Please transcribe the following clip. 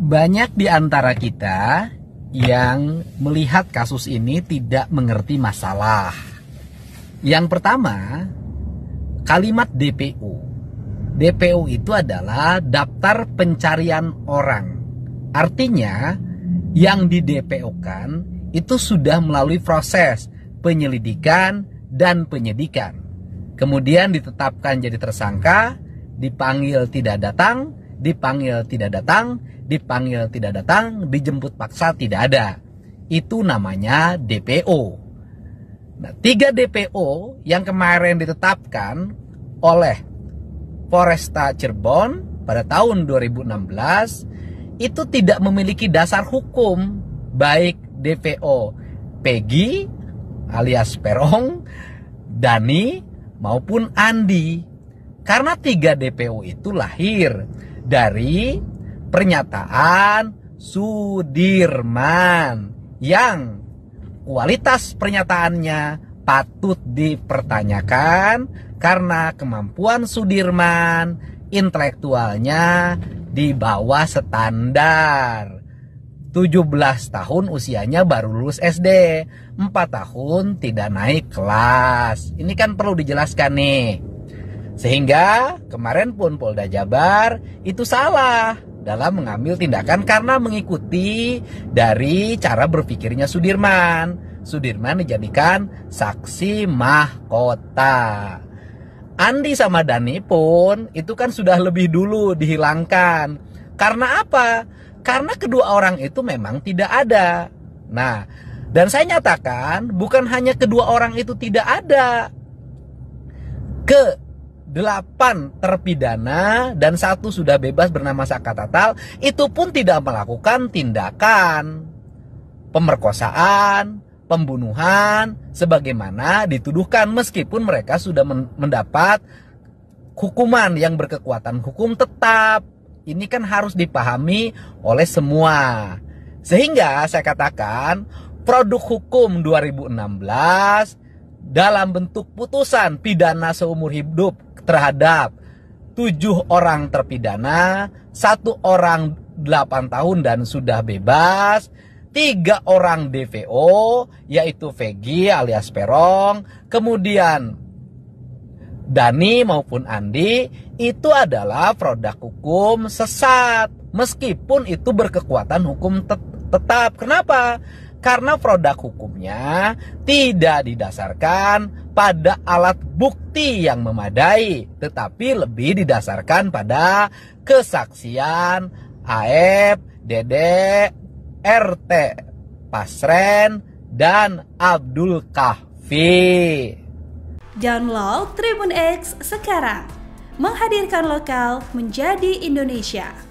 Banyak di antara kita yang melihat kasus ini tidak mengerti masalah. Yang pertama, kalimat DPO. DPO itu adalah daftar pencarian orang. Artinya, yang di DPO-kan itu sudah melalui proses penyelidikan dan penyidikan. Kemudian ditetapkan jadi tersangka, dipanggil tidak datang, dipanggil tidak datang, dipanggil tidak datang, dijemput paksa tidak ada. Itu namanya DPO. Nah, tiga DPO yang kemarin ditetapkan oleh Foresta Cirebon pada tahun 2016 itu tidak memiliki dasar hukum baik DPO Pegi alias Perong, Dani maupun Andi. Karena tiga DPO itu lahir dari pernyataan Sudirman yang kualitas pernyataannya patut dipertanyakan karena kemampuan Sudirman intelektualnya di bawah standar. 17 tahun usianya baru lulus SD, 4 tahun tidak naik kelas. Ini kan perlu dijelaskan nih. Sehingga kemarin pun Polda Jabar itu salah dalam mengambil tindakan karena mengikuti dari cara berpikirnya Sudirman. Sudirman dijadikan saksi mahkota. Andi sama Dani pun itu kan sudah lebih dulu dihilangkan. Karena apa? Karena kedua orang itu memang tidak ada. Nah, dan saya nyatakan bukan hanya kedua orang itu tidak ada. Ke delapan terpidana dan satu sudah bebas bernama Saka Tatal itu pun tidak melakukan tindakan pemerkosaan, pembunuhan sebagaimana dituduhkan meskipun mereka sudah mendapat hukuman yang berkekuatan hukum tetap. Ini kan harus dipahami oleh semua. Sehingga saya katakan produk hukum 2016 dalam bentuk putusan pidana seumur hidup terhadap tujuh orang terpidana, satu orang 8 tahun dan sudah bebas, tiga orang DVO yaitu Vegi alias Perong, kemudian Dani maupun Andi itu adalah produk hukum sesat meskipun itu berkekuatan hukum tetap tetap. Kenapa? Karena produk hukumnya tidak didasarkan pada alat bukti yang memadai, tetapi lebih didasarkan pada kesaksian AF, Dede, RT, Pasren, dan Abdul Kahfi. Download Tribun X sekarang. Menghadirkan lokal menjadi Indonesia.